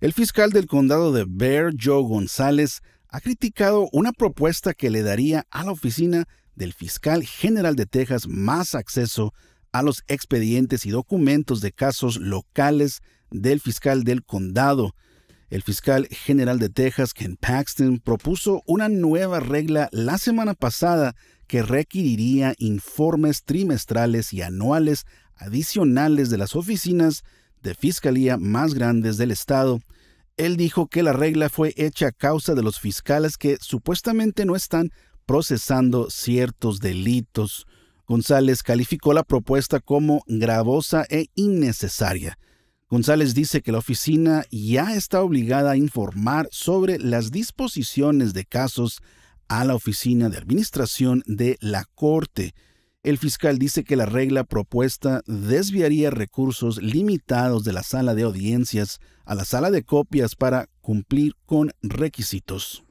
El fiscal del condado de Bear, Joe González, ha criticado una propuesta que le daría a la oficina del fiscal general de Texas más acceso a los expedientes y documentos de casos locales del fiscal del condado. El fiscal general de Texas, Ken Paxton, propuso una nueva regla la semana pasada que requeriría informes trimestrales y anuales adicionales de las oficinas de fiscalía más grandes del estado, él dijo que la regla fue hecha a causa de los fiscales que supuestamente no están procesando ciertos delitos. González calificó la propuesta como gravosa e innecesaria. González dice que la oficina ya está obligada a informar sobre las disposiciones de casos a la Oficina de Administración de la Corte. El fiscal dice que la regla propuesta desviaría recursos limitados de la sala de audiencias a la sala de copias para cumplir con requisitos.